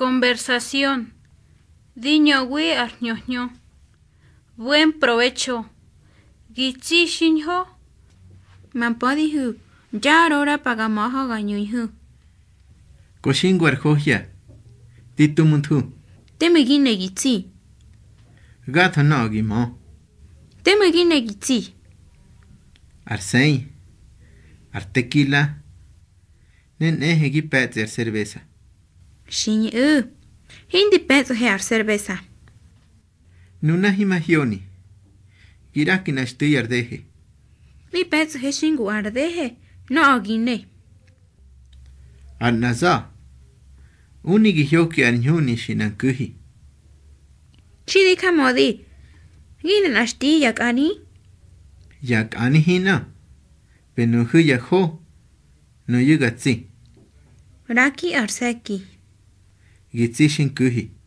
Conversación. Diño wi arñoño. Buen provecho. Gichi shinjo. Mampodihu. Yarora pagamaha gañuihu. Koshin guarjojia. Titumuntu. Temegine gichi. Gato no gimo. Temegine gichi. Arsei. Artequila. Nen cerveza. Shinyu. Hindi peso her cerveza. Nuna himagioni. Giraki nashti ardeje. Mi peso he shingu ardeje. No agine. Anaza. Unigihyoki anjuni shinankuhi. Chidika modi. Ginen kani yakani. Jakani hina. Penuhu ho No yugatsi. Raki arseki. yitsi